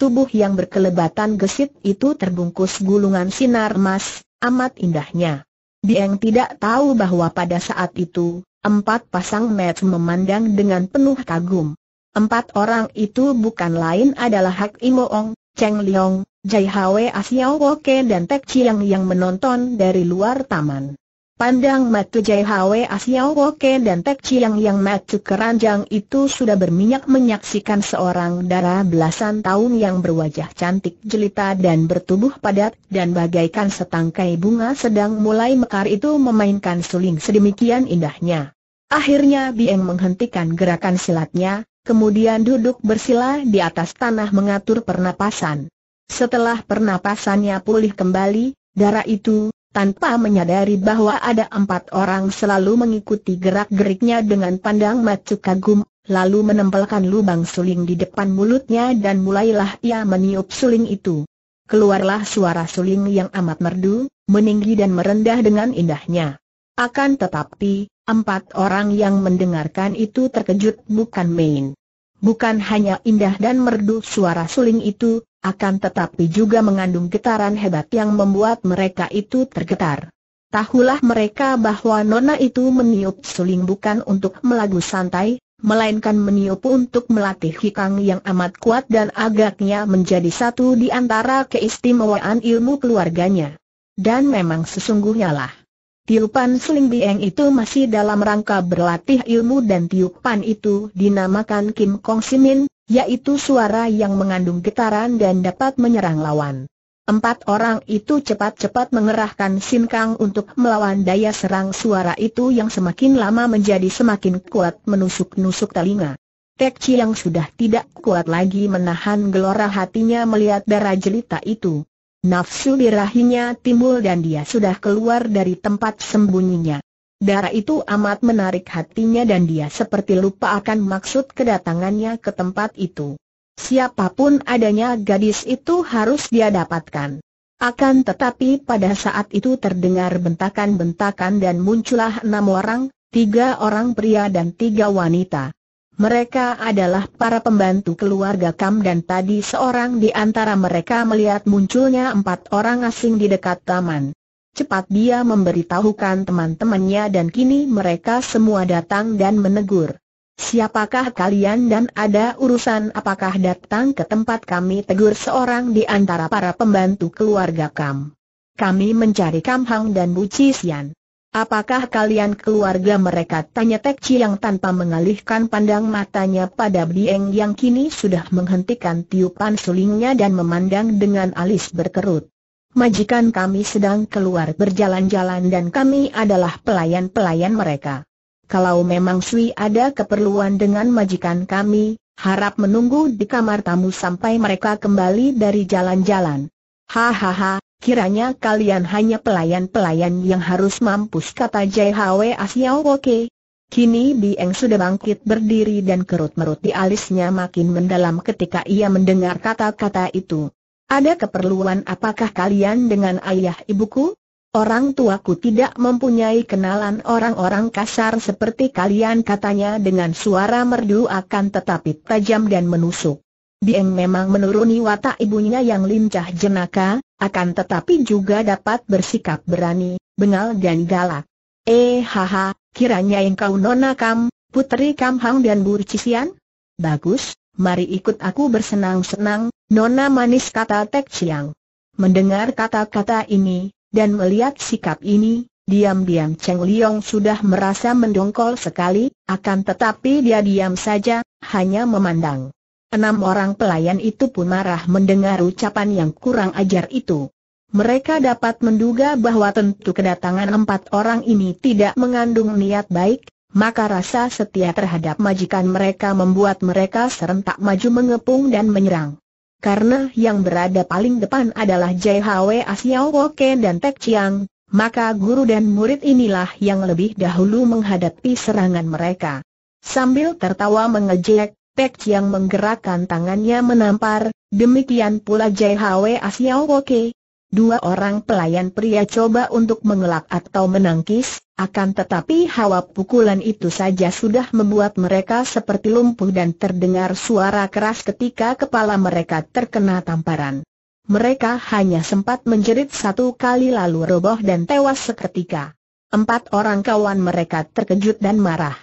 Tubuh yang berkelebatan gesit itu terbungkus gulungan sinar emas, amat indahnya. Dieng tidak tahu bahwa pada saat itu, empat pasang mata memandang dengan penuh kagum. Empat orang itu bukan lain adalah Hak Imoong, Cheng Liong, Jai Hwe Asiao Woke dan Tek Chiang yang menonton dari luar taman. Pandang matu Jai Hwe Asiao Woke dan Tek Chiang yang matu keranjang itu sudah berminyak menyaksikan seorang darah belasan tahun yang berwajah cantik jelita dan bertubuh padat dan bagaikan setangkai bunga sedang mulai mekar itu memainkan suling sedemikian indahnya. Akhirnya Bieng menghentikan gerakan silatnya, kemudian duduk bersila di atas tanah mengatur pernapasan. Setelah pernapasannya pulih kembali, darah itu tanpa menyadari bahwa ada empat orang selalu mengikuti gerak-geriknya dengan pandang macu kagum, lalu menempelkan lubang suling di depan mulutnya dan mulailah ia meniup suling itu. Keluarlah suara suling yang amat merdu, meninggi dan merendah dengan indahnya. Akan tetapi, empat orang yang mendengarkan itu terkejut bukan main. Bukan hanya indah dan merdu suara suling itu, akan tetapi juga mengandung getaran hebat yang membuat mereka itu tergetar. Tahulah mereka bahwa Nona itu meniup suling bukan untuk melagu santai, melainkan meniup untuk melatih hikang yang amat kuat dan agaknya menjadi satu di antara keistimewaan ilmu keluarganya. Dan memang sesungguhnya lah. Tiupan suling Bieng itu masih dalam rangka berlatih ilmu dan tiupan itu dinamakan Kim Kong Simin, yaitu suara yang mengandung getaran dan dapat menyerang lawan. Empat orang itu cepat-cepat mengerahkan sinkang untuk melawan daya serang suara itu yang semakin lama menjadi semakin kuat menusuk-nusuk telinga. Tek Chi yang sudah tidak kuat lagi menahan gelora hatinya melihat darah jelita itu. Nafsu birahinya timbul dan dia sudah keluar dari tempat sembunyinya. Darah itu amat menarik hatinya dan dia seperti lupa akan maksud kedatangannya ke tempat itu. Siapapun adanya gadis itu harus dia dapatkan. Akan tetapi pada saat itu terdengar bentakan-bentakan dan muncullah enam orang, tiga orang pria dan tiga wanita. Mereka adalah para pembantu keluarga Kam dan tadi seorang di antara mereka melihat munculnya empat orang asing di dekat taman. Cepat dia memberitahukan teman-temannya dan kini mereka semua datang dan menegur. Siapakah kalian dan ada urusan apakah datang ke tempat kami tegur seorang di antara para pembantu keluarga Kam. Kami mencari Kam Hang dan Bu Cisian. Apakah kalian keluarga mereka tanya Tek yang tanpa mengalihkan pandang matanya pada Bieng yang kini sudah menghentikan tiupan sulingnya dan memandang dengan alis berkerut. Majikan kami sedang keluar berjalan-jalan dan kami adalah pelayan-pelayan mereka. Kalau memang Sui ada keperluan dengan majikan kami, harap menunggu di kamar tamu sampai mereka kembali dari jalan-jalan. Hahaha, kiranya kalian hanya pelayan-pelayan yang harus mampus kata JHW Asiao Oke. Kini Bieng sudah bangkit berdiri dan kerut-merut di alisnya makin mendalam ketika ia mendengar kata-kata itu. Ada keperluan apakah kalian dengan ayah ibuku? Orang tuaku tidak mempunyai kenalan orang-orang kasar seperti kalian katanya dengan suara merdu akan tetapi tajam dan menusuk. Dieng memang menuruni watak ibunya yang lincah jenaka, akan tetapi juga dapat bersikap berani, bengal dan galak. Eh haha, kiranya engkau nona kam, putri Kam Hang dan Bu Cisian? Bagus, mari ikut aku bersenang-senang, Nona manis kata Tek Chiang. Mendengar kata-kata ini, dan melihat sikap ini, diam-diam Cheng Liong sudah merasa mendongkol sekali, akan tetapi dia diam saja, hanya memandang. Enam orang pelayan itu pun marah mendengar ucapan yang kurang ajar itu. Mereka dapat menduga bahwa tentu kedatangan empat orang ini tidak mengandung niat baik, maka rasa setia terhadap majikan mereka membuat mereka serentak maju mengepung dan menyerang karena yang berada paling depan adalah JHW Asiao Woke dan Tek Chiang, maka guru dan murid inilah yang lebih dahulu menghadapi serangan mereka. Sambil tertawa mengejek, Tek Chiang menggerakkan tangannya menampar, demikian pula JHW Asiao Woke, Dua orang pelayan pria coba untuk mengelak atau menangkis, akan tetapi hawa pukulan itu saja sudah membuat mereka seperti lumpuh dan terdengar suara keras ketika kepala mereka terkena tamparan. Mereka hanya sempat menjerit satu kali lalu roboh dan tewas seketika. Empat orang kawan mereka terkejut dan marah.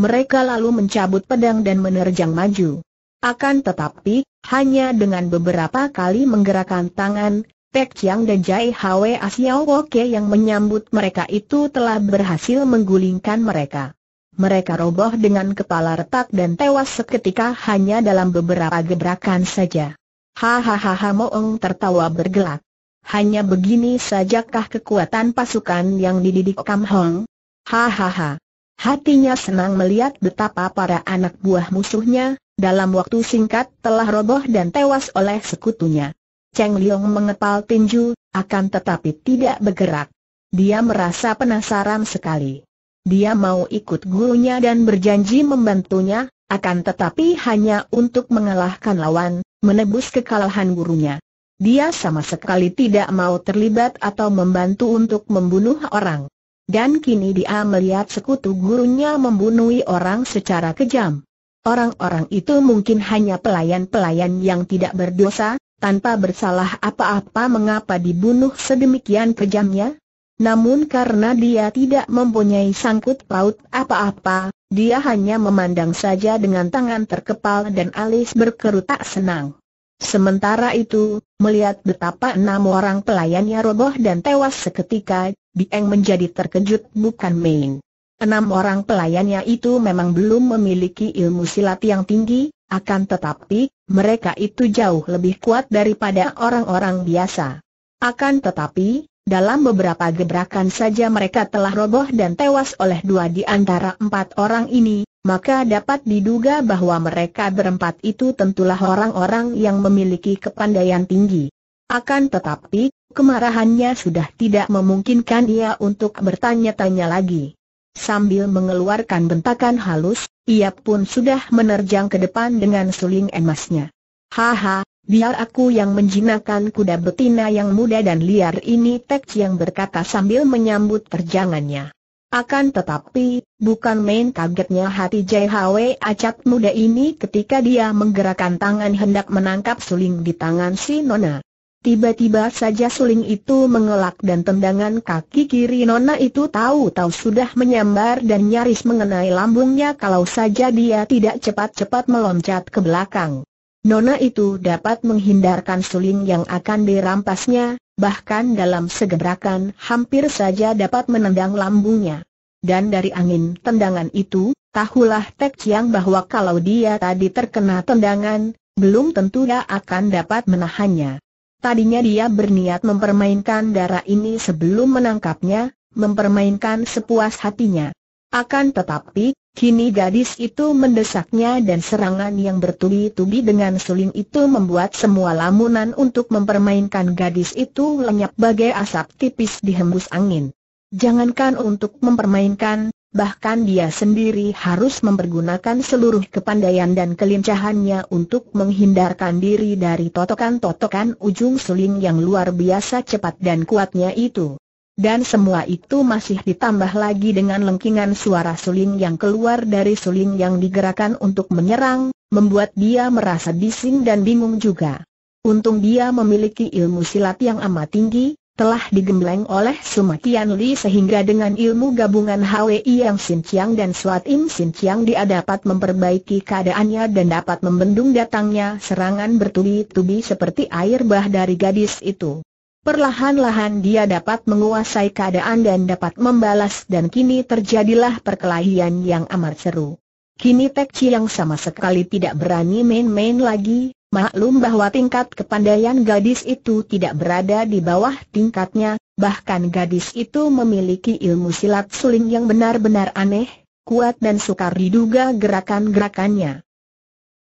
Mereka lalu mencabut pedang dan menerjang maju. Akan tetapi, hanya dengan beberapa kali menggerakkan tangan, Tek Chiang dan Jai Hwe Asiao Woke yang menyambut mereka itu telah berhasil menggulingkan mereka. Mereka roboh dengan kepala retak dan tewas seketika hanya dalam beberapa gebrakan saja. Hahaha Moong tertawa bergelak. Hanya begini sajakah kekuatan pasukan yang dididik Kam Hong? Hahaha. Hatinya senang melihat betapa para anak buah musuhnya, dalam waktu singkat telah roboh dan tewas oleh sekutunya. Cheng Liong mengepal tinju, akan tetapi tidak bergerak. Dia merasa penasaran sekali. Dia mau ikut gurunya dan berjanji membantunya, akan tetapi hanya untuk mengalahkan lawan, menebus kekalahan gurunya. Dia sama sekali tidak mau terlibat atau membantu untuk membunuh orang. Dan kini dia melihat sekutu gurunya membunuh orang secara kejam. Orang-orang itu mungkin hanya pelayan-pelayan yang tidak berdosa, tanpa bersalah apa-apa mengapa dibunuh sedemikian kejamnya? Namun karena dia tidak mempunyai sangkut paut apa-apa, dia hanya memandang saja dengan tangan terkepal dan alis berkerut tak senang. Sementara itu, melihat betapa enam orang pelayannya roboh dan tewas seketika, Dieng menjadi terkejut bukan main. Enam orang pelayannya itu memang belum memiliki ilmu silat yang tinggi, akan tetapi, mereka itu jauh lebih kuat daripada orang-orang biasa. Akan tetapi, dalam beberapa gebrakan saja mereka telah roboh dan tewas oleh dua di antara empat orang ini, maka dapat diduga bahwa mereka berempat itu tentulah orang-orang yang memiliki kepandaian tinggi. Akan tetapi, kemarahannya sudah tidak memungkinkan ia untuk bertanya-tanya lagi. Sambil mengeluarkan bentakan halus, ia pun sudah menerjang ke depan dengan suling emasnya. Haha, biar aku yang menjinakkan kuda betina yang muda dan liar ini Tek yang berkata sambil menyambut terjangannya. Akan tetapi, bukan main kagetnya hati JHW acak muda ini ketika dia menggerakkan tangan hendak menangkap suling di tangan si Nona. Tiba-tiba saja suling itu mengelak dan tendangan kaki kiri Nona itu tahu-tahu sudah menyambar dan nyaris mengenai lambungnya kalau saja dia tidak cepat-cepat meloncat ke belakang. Nona itu dapat menghindarkan suling yang akan dirampasnya, bahkan dalam segebrakan hampir saja dapat menendang lambungnya. Dan dari angin tendangan itu, tahulah Tek Chiang bahwa kalau dia tadi terkena tendangan, belum tentu dia akan dapat menahannya. Tadinya dia berniat mempermainkan darah ini sebelum menangkapnya, mempermainkan sepuas hatinya. Akan tetapi, kini gadis itu mendesaknya dan serangan yang bertubi-tubi dengan suling itu membuat semua lamunan untuk mempermainkan gadis itu lenyap bagai asap tipis dihembus angin. Jangankan untuk mempermainkan, bahkan dia sendiri harus mempergunakan seluruh kepandaian dan kelincahannya untuk menghindarkan diri dari totokan-totokan ujung suling yang luar biasa cepat dan kuatnya itu. Dan semua itu masih ditambah lagi dengan lengkingan suara suling yang keluar dari suling yang digerakkan untuk menyerang, membuat dia merasa bising dan bingung juga. Untung dia memiliki ilmu silat yang amat tinggi, telah digembleng oleh Sumatian Li sehingga dengan ilmu gabungan HWI yang Chiang dan Suat Im Chiang dia dapat memperbaiki keadaannya dan dapat membendung datangnya serangan bertubi-tubi seperti air bah dari gadis itu. Perlahan-lahan dia dapat menguasai keadaan dan dapat membalas dan kini terjadilah perkelahian yang amat seru. Kini Tek Chiang sama sekali tidak berani main-main lagi, Maklum bahwa tingkat kepandaian gadis itu tidak berada di bawah tingkatnya, bahkan gadis itu memiliki ilmu silat suling yang benar-benar aneh, kuat dan sukar diduga gerakan-gerakannya.